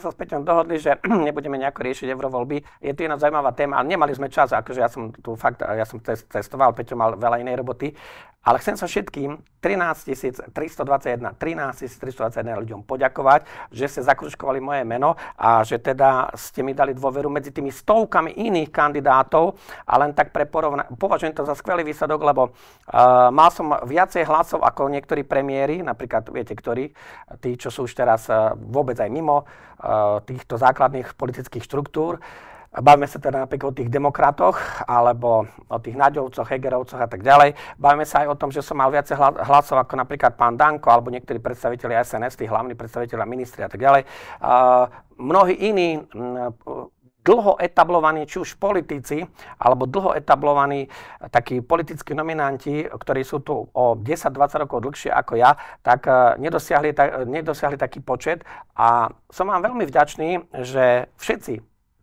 sa s Peťom dohodli, že nebudeme nejako riešiť eurovoľby. Je to jedna zaujímavá téma, ale nemali sme čas, akože ja som tu fakt, ja som cestoval, Peťo mal veľa inej roboty, ale chcem sa všetkým 13 321, 13 321 ľuďom poďakovať, že ste zakružkovali moje meno a že teda ste mi dali dôveru medzi tými stovkami iných kandidátov a len tak pre porovna- považujem to za skvelý výsledok, lebo uh, mal som viacej hlasov ako niektorí premiéry, napríklad viete ktorí, tí, čo sú už teraz uh, vôbec aj mimo uh, týchto základných politických štruktúr. Bavíme sa teda napríklad o tých demokratoch, alebo o tých Naďovcoch, Hegerovcoch a tak ďalej. Bavíme sa aj o tom, že som mal viacej hlasov ako napríklad pán Danko, alebo niektorí predstaviteľi SNS, tí hlavní predstaviteľi ministri a tak ďalej. Uh, mnohí iní mm, dlho etablovaní, či už politici, alebo dlho etablovaní takí politickí nominanti, ktorí sú tu o 10-20 rokov dlhšie ako ja, tak e, nedosiahli, ta, nedosiahli taký počet. A som vám veľmi vďačný, že všetci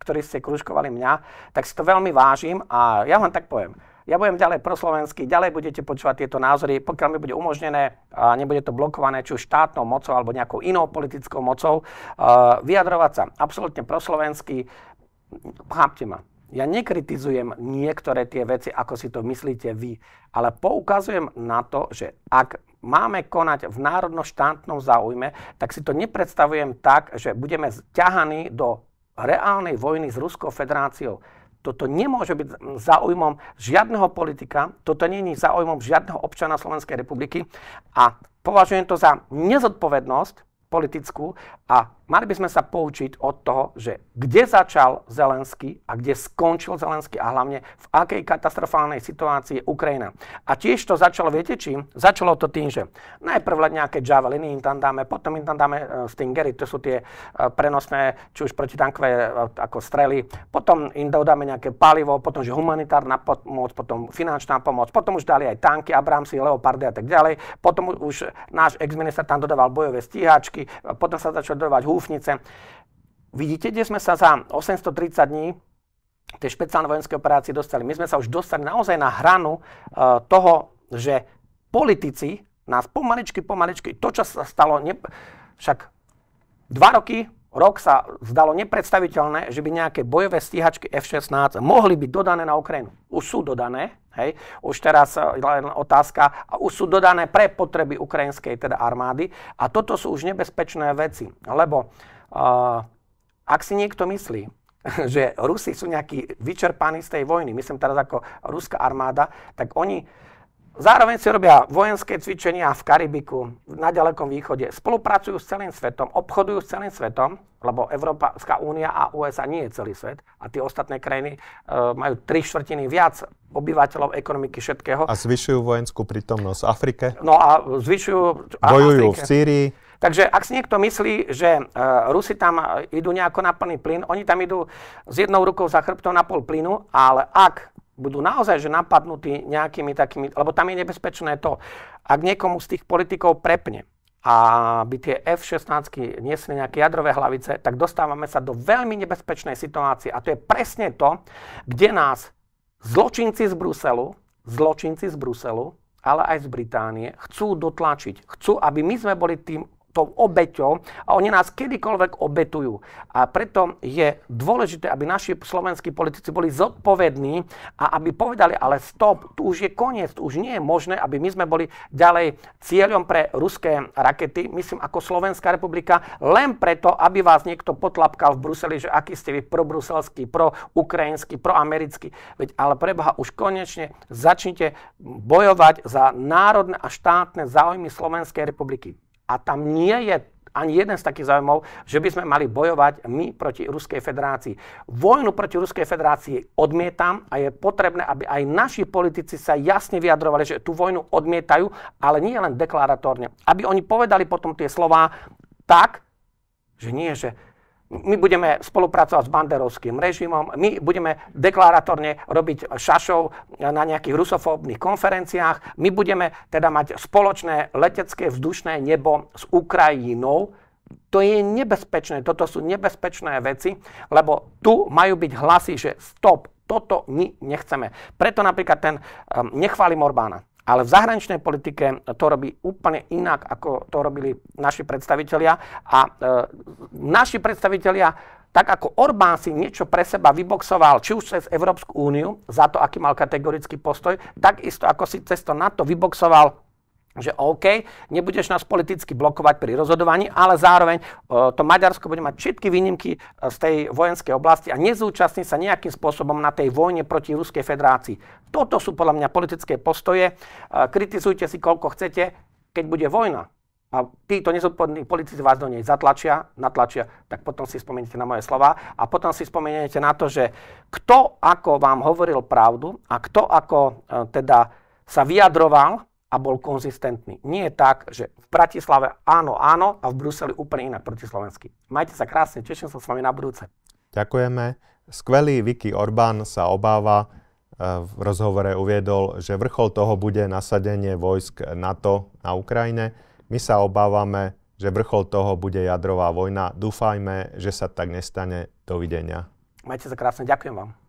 ktorí ste kružkovali mňa, tak si to veľmi vážim a ja vám tak poviem. Ja budem ďalej proslovenský, ďalej budete počúvať tieto názory, pokiaľ mi bude umožnené a nebude to blokované či už štátnou mocou alebo nejakou inou politickou mocou, uh, vyjadrovať sa absolútne proslovensky. Chápte ma, ja nekritizujem niektoré tie veci, ako si to myslíte vy, ale poukazujem na to, že ak máme konať v národno-štátnom záujme, tak si to nepredstavujem tak, že budeme ťahaní do reálnej vojny s Ruskou federáciou. Toto nemôže byť záujmom žiadneho politika, toto není záujmom žiadneho občana Slovenskej republiky a považujem to za nezodpovednosť politickú a mali by sme sa poučiť od toho, že kde začal Zelensky a kde skončil Zelensky a hlavne v akej katastrofálnej situácii je Ukrajina. A tiež to začalo, viete čím? Začalo to tým, že najprv len nejaké javeliny im tam dáme, potom im tam dáme e, stingery, to sú tie e, prenosné, či už protitankové e, ako strely, potom im dodáme nejaké palivo, potom že humanitárna pomoc, potom finančná pomoc, potom už dali aj tanky, Abramsy, Leopardy a tak ďalej, potom už náš exminister tam dodával bojové stíhačky, húfky, potom sa začali dorovať húfnice. Vidíte, kde sme sa za 830 dní tej špeciálne vojenské operácie dostali? My sme sa už dostali naozaj na hranu e, toho, že politici nás pomaličky, pomaličky, to, čo sa stalo, ne... však dva roky rok sa zdalo nepredstaviteľné, že by nejaké bojové stíhačky F-16 mohli byť dodané na Ukrajinu. Už sú dodané, hej, už teraz eh, len otázka, a už sú dodané pre potreby ukrajinskej teda armády. A toto sú už nebezpečné veci, lebo uh, ak si niekto myslí, že Rusi sú nejakí vyčerpaní z tej vojny, myslím teraz ako ruská armáda, tak oni Zároveň si robia vojenské cvičenia v Karibiku, na ďalekom východe. Spolupracujú s celým svetom, obchodujú s celým svetom, lebo Európska únia a USA nie je celý svet a tie ostatné krajiny e, majú tri štvrtiny viac obyvateľov, ekonomiky, všetkého. A zvyšujú vojenskú prítomnosť v Afrike? No a zvyšujú... Bojujú v Sýrii? Takže ak si niekto myslí, že uh, Rusi tam idú nejako na plný plyn, oni tam idú s jednou rukou za chrbtom na pol plynu, ale ak budú naozaj že napadnutí nejakými takými, lebo tam je nebezpečné to, ak niekomu z tých politikov prepne, a by tie F-16 niesli nejaké jadrové hlavice, tak dostávame sa do veľmi nebezpečnej situácie. A to je presne to, kde nás zločinci z Bruselu, zločinci z Bruselu, ale aj z Británie, chcú dotlačiť. Chcú, aby my sme boli tým tou obeťou a oni nás kedykoľvek obetujú. A preto je dôležité, aby naši slovenskí politici boli zodpovední a aby povedali, ale stop, tu už je koniec, tu už nie je možné, aby my sme boli ďalej cieľom pre ruské rakety, myslím ako Slovenská republika, len preto, aby vás niekto potlapkal v Bruseli, že aký ste vy probruselský, proukrajinský, proamerický. Veď ale preboha, už konečne začnite bojovať za národné a štátne záujmy Slovenskej republiky. A tam nie je ani jeden z takých záujmov, že by sme mali bojovať my proti Ruskej federácii. Vojnu proti Ruskej federácii odmietam a je potrebné, aby aj naši politici sa jasne vyjadrovali, že tú vojnu odmietajú, ale nie len deklaratórne. Aby oni povedali potom tie slova tak, že nie, že my budeme spolupracovať s banderovským režimom, my budeme deklaratorne robiť šašov na nejakých rusofóbnych konferenciách, my budeme teda mať spoločné letecké vzdušné nebo s Ukrajinou. To je nebezpečné, toto sú nebezpečné veci, lebo tu majú byť hlasy, že stop, toto my nechceme. Preto napríklad ten, um, nechválim Orbána. Ale v zahraničnej politike to robí úplne inak, ako to robili naši predstavitelia. A e, naši predstavitelia, tak ako Orbán si niečo pre seba vyboxoval, či už cez Európsku úniu, za to, aký mal kategorický postoj, takisto ako si cez to NATO vyboxoval že OK, nebudeš nás politicky blokovať pri rozhodovaní, ale zároveň e, to Maďarsko bude mať všetky výnimky e, z tej vojenskej oblasti a nezúčastní sa nejakým spôsobom na tej vojne proti Ruskej federácii. Toto sú podľa mňa politické postoje. E, kritizujte si, koľko chcete, keď bude vojna. A títo nezodpovední politici vás do nej zatlačia, natlačia, tak potom si spomeniete na moje slova a potom si spomeniete na to, že kto ako vám hovoril pravdu a kto ako teda sa vyjadroval a bol konzistentný. Nie je tak, že v Bratislave áno, áno a v Bruseli úplne inak slovensky. Majte sa krásne, teším sa s vami na budúce. Ďakujeme. Skvelý Vicky Orbán sa obáva, e, v rozhovore uviedol, že vrchol toho bude nasadenie vojsk NATO na Ukrajine. My sa obávame, že vrchol toho bude jadrová vojna. Dúfajme, že sa tak nestane. Dovidenia. Majte sa krásne, ďakujem vám.